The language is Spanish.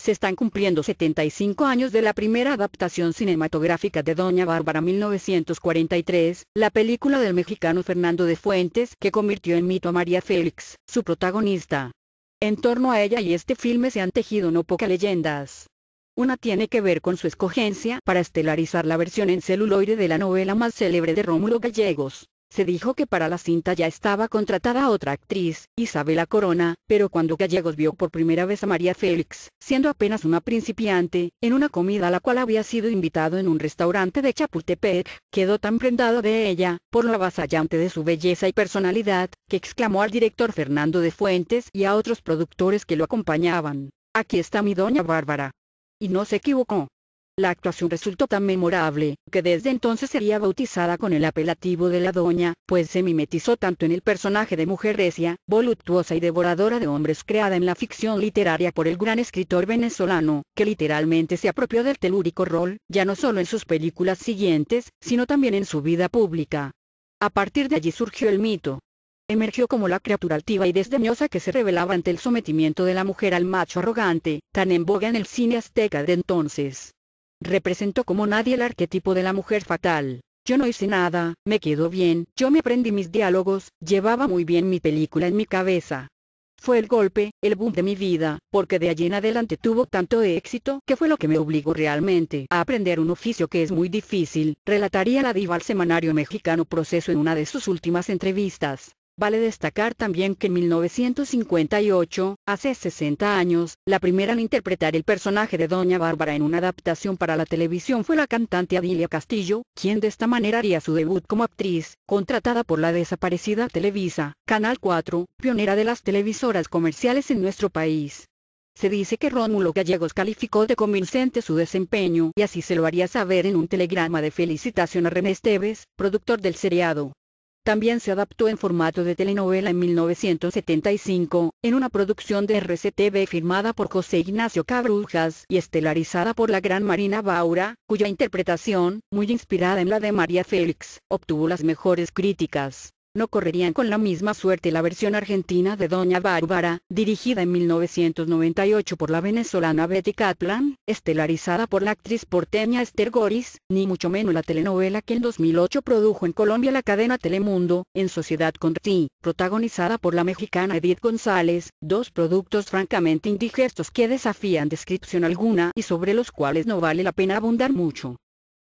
se están cumpliendo 75 años de la primera adaptación cinematográfica de Doña Bárbara 1943, la película del mexicano Fernando de Fuentes que convirtió en mito a María Félix, su protagonista. En torno a ella y este filme se han tejido no pocas leyendas. Una tiene que ver con su escogencia para estelarizar la versión en celuloide de la novela más célebre de Rómulo Gallegos, se dijo que para la cinta ya estaba contratada otra actriz, Isabela Corona, pero cuando Gallegos vio por primera vez a María Félix, siendo apenas una principiante, en una comida a la cual había sido invitado en un restaurante de Chapultepec, quedó tan prendado de ella, por lo avasallante de su belleza y personalidad, que exclamó al director Fernando de Fuentes y a otros productores que lo acompañaban. Aquí está mi doña Bárbara. Y no se equivocó. La actuación resultó tan memorable, que desde entonces sería bautizada con el apelativo de la doña, pues se mimetizó tanto en el personaje de mujer recia, voluptuosa y devoradora de hombres creada en la ficción literaria por el gran escritor venezolano, que literalmente se apropió del telúrico rol, ya no solo en sus películas siguientes, sino también en su vida pública. A partir de allí surgió el mito, emergió como la criatura altiva y desdeñosa que se revelaba ante el sometimiento de la mujer al macho arrogante, tan en boga en el cine azteca de entonces. Representó como nadie el arquetipo de la mujer fatal. Yo no hice nada, me quedó bien, yo me aprendí mis diálogos, llevaba muy bien mi película en mi cabeza. Fue el golpe, el boom de mi vida, porque de allí en adelante tuvo tanto éxito que fue lo que me obligó realmente a aprender un oficio que es muy difícil, relataría la diva al semanario mexicano Proceso en una de sus últimas entrevistas. Vale destacar también que en 1958, hace 60 años, la primera en interpretar el personaje de Doña Bárbara en una adaptación para la televisión fue la cantante Adilia Castillo, quien de esta manera haría su debut como actriz, contratada por la desaparecida Televisa, Canal 4, pionera de las televisoras comerciales en nuestro país. Se dice que Rómulo Gallegos calificó de convincente su desempeño y así se lo haría saber en un telegrama de felicitación a René Esteves, productor del seriado. También se adaptó en formato de telenovela en 1975, en una producción de RCTV firmada por José Ignacio Cabrujas y estelarizada por la gran Marina Baura, cuya interpretación, muy inspirada en la de María Félix, obtuvo las mejores críticas no correrían con la misma suerte la versión argentina de Doña Bárbara, dirigida en 1998 por la venezolana Betty Kaplan, estelarizada por la actriz porteña Esther ni mucho menos la telenovela que en 2008 produjo en Colombia la cadena Telemundo, en sociedad con Ti, protagonizada por la mexicana Edith González, dos productos francamente indigestos que desafían descripción alguna y sobre los cuales no vale la pena abundar mucho.